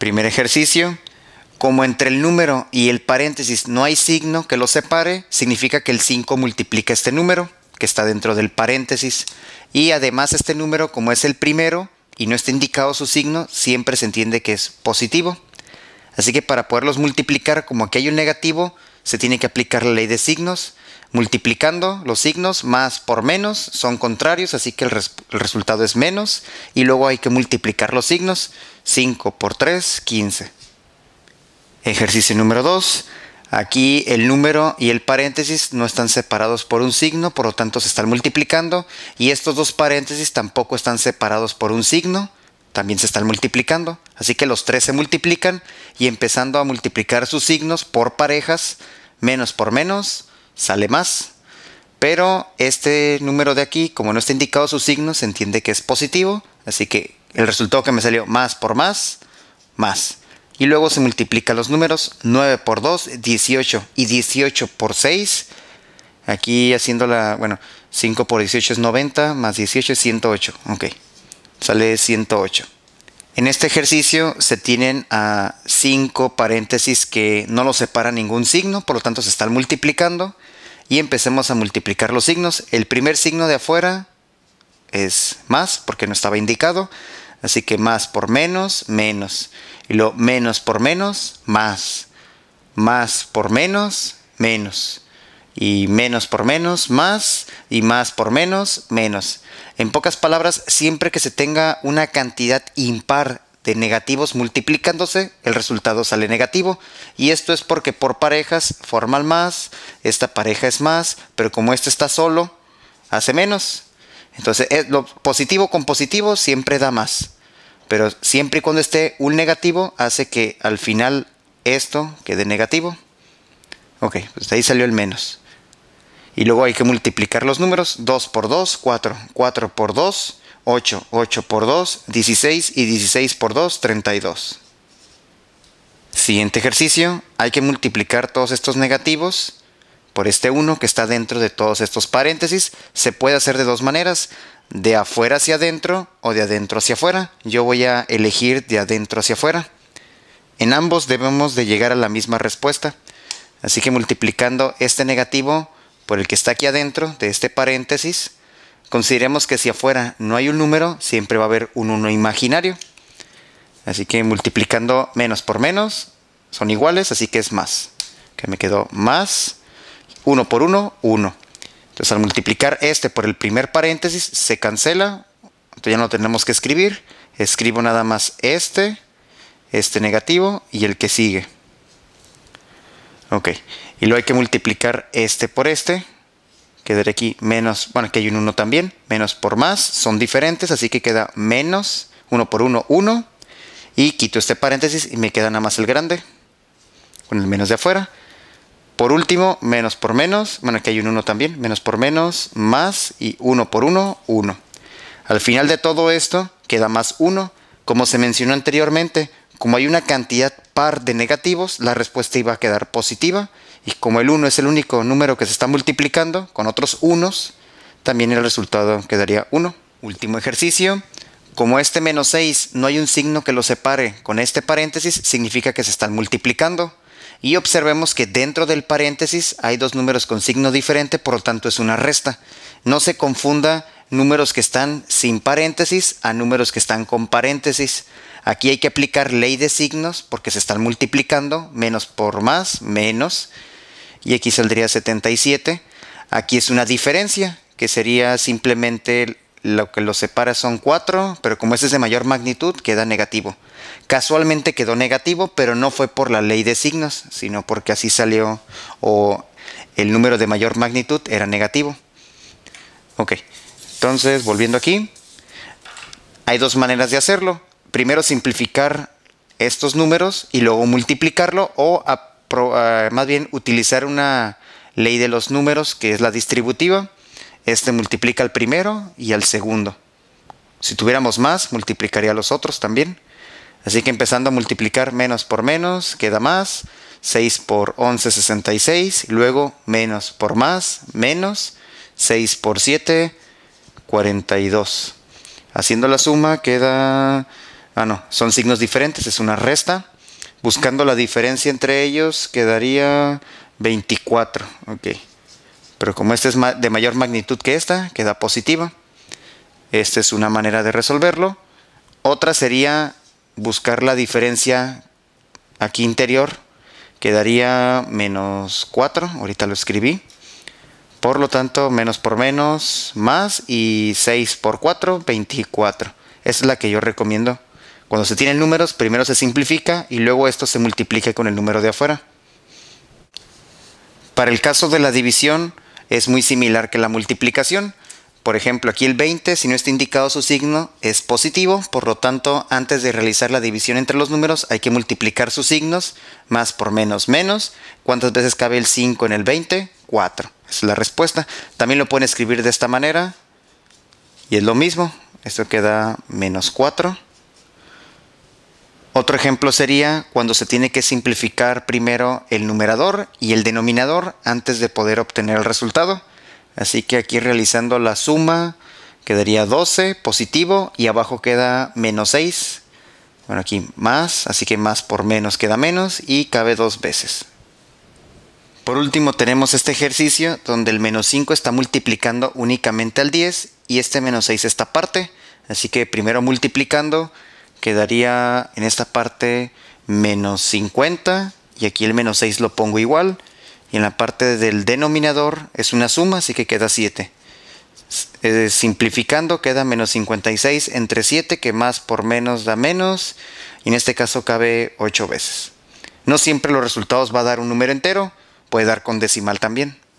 Primer ejercicio, como entre el número y el paréntesis no hay signo que lo separe, significa que el 5 multiplica este número que está dentro del paréntesis. Y además este número, como es el primero y no está indicado su signo, siempre se entiende que es positivo. Así que para poderlos multiplicar, como aquí hay un negativo, se tiene que aplicar la ley de signos. Multiplicando los signos más por menos son contrarios, así que el, resultado es menos. Y luego hay que multiplicar los signos. 5 por 3, 15. Ejercicio número 2. Aquí el número y el paréntesis no están separados por un signo, por lo tanto se están multiplicando. Y estos dos paréntesis tampoco están separados por un signo, también se están multiplicando. Así que los tres se multiplican y empezando a multiplicar sus signos por parejas, menos por menos sale más. Pero este número de aquí, como no está indicado su signo, se entiende que es positivo. Así que el resultado que me salió más por más, más. Y luego se multiplica los números 9 por 2, 18 y 18 por 6. Aquí haciendo la, bueno, 5 por 18 es 90, más 18 es 108. Ok, sale 108. En este ejercicio se tienen a ah, cinco paréntesis que no los separa ningún signo, por lo tanto se están multiplicando. Y empecemos a multiplicar los signos. El primer signo de afuera es más, porque no estaba indicado. Así que más por menos, menos. Y lo menos por menos, más. Más por menos, menos y menos por menos, más y más por menos, menos. En pocas palabras, siempre que se tenga una cantidad impar de negativos multiplicándose, el resultado sale negativo. Y esto es porque por parejas forman más, esta pareja es más, pero como este está solo, hace menos. Entonces, lo positivo con positivo siempre da más. Pero siempre y cuando esté un negativo, hace que al final esto quede negativo. Ok, pues ahí salió el menos. Y luego hay que multiplicar los números. 2 por 2, 4. 4 por 2, 8. 8 por 2, 16. Y 16 por 2, 32. Siguiente ejercicio. Hay que multiplicar todos estos negativos por este 1 que está dentro de todos estos paréntesis. Se puede hacer de dos maneras. De afuera hacia adentro o de adentro hacia afuera. Yo voy a elegir de adentro hacia afuera. En ambos debemos de llegar a la misma respuesta. Así que multiplicando este negativo por el que está aquí adentro de este paréntesis, consideremos que si afuera no hay un número, siempre va a haber un 1 imaginario. Así que multiplicando menos por menos son iguales, así que es más. Que me quedó más 1 por 1, 1. Entonces al multiplicar este por el primer paréntesis se cancela, entonces ya no tenemos que escribir. Escribo nada más este, este negativo y el que sigue. Ok, y luego hay que multiplicar este por este, quedaría aquí menos, bueno, aquí hay un 1 también, menos por más, son diferentes, así que queda menos 1 por 1, 1, y quito este paréntesis y me queda nada más el grande, con el menos de afuera. Por último, menos por menos, bueno, aquí hay un 1 también, menos por menos, más, y 1 por 1, 1. Al final de todo esto, queda más 1, como se mencionó anteriormente, como hay una cantidad par de negativos, la respuesta iba a quedar positiva. Y como el 1 es el único número que se está multiplicando con otros unos, también el resultado quedaría 1. Último ejercicio. Como este menos 6 no hay un signo que lo separe con este paréntesis, significa que se están multiplicando. Y observemos que dentro del paréntesis hay dos números con signo diferente, por lo tanto es una resta. No se confunda números que están sin paréntesis a números que están con paréntesis. Aquí hay que aplicar ley de signos porque se están multiplicando, menos por más, menos, y aquí saldría 77. Aquí es una diferencia, que sería simplemente lo que los separa son 4, pero como ese es de mayor magnitud, queda negativo. Casualmente quedó negativo, pero no fue por la ley de signos, sino porque así salió o el número de mayor magnitud era negativo. Ok, entonces volviendo aquí, hay dos maneras de hacerlo primero simplificar estos números y luego multiplicarlo o más bien utilizar una ley de los números que es la distributiva. Este multiplica al primero y al segundo. Si tuviéramos más, multiplicaría a los otros también. Así que empezando a multiplicar menos por menos, queda más. 6 por 11, 66. Luego menos por más, menos. 6 por 7, 42. Haciendo la suma queda Ah, no, son signos diferentes, es una resta. Buscando la diferencia entre ellos quedaría 24, ok. Pero como esta es de mayor magnitud que esta, queda positiva. Esta es una manera de resolverlo. Otra sería buscar la diferencia aquí interior. Quedaría menos 4, ahorita lo escribí. Por lo tanto, menos por menos, más y 6 por 4, 24. Esa es la que yo recomiendo. Cuando se tienen números, primero se simplifica y luego esto se multiplica con el número de afuera. Para el caso de la división es muy similar que la multiplicación. Por ejemplo, aquí el 20, si no está indicado su signo, es positivo, por lo tanto, antes de realizar la división entre los números, hay que multiplicar sus signos, más por menos, menos. ¿Cuántas veces cabe el 5 en el 20? 4. es la respuesta. También lo pueden escribir de esta manera, y es lo mismo. Esto queda menos 4 otro ejemplo sería cuando se tiene que simplificar primero el numerador y el denominador antes de poder obtener el resultado. Así que aquí realizando la suma quedaría 12 positivo y abajo queda menos 6. Bueno, aquí más, así que más por menos queda menos y cabe dos veces. Por último tenemos este ejercicio donde el menos 5 está multiplicando únicamente al 10 y este menos 6 esta parte. Así que primero multiplicando quedaría en esta parte menos 50 y aquí el menos 6 lo pongo igual y en la parte del denominador es una suma así que queda 7 eh, simplificando queda menos 56 entre 7 que más por menos da menos y en este caso cabe 8 veces no siempre los resultados va a dar un número entero puede dar con decimal también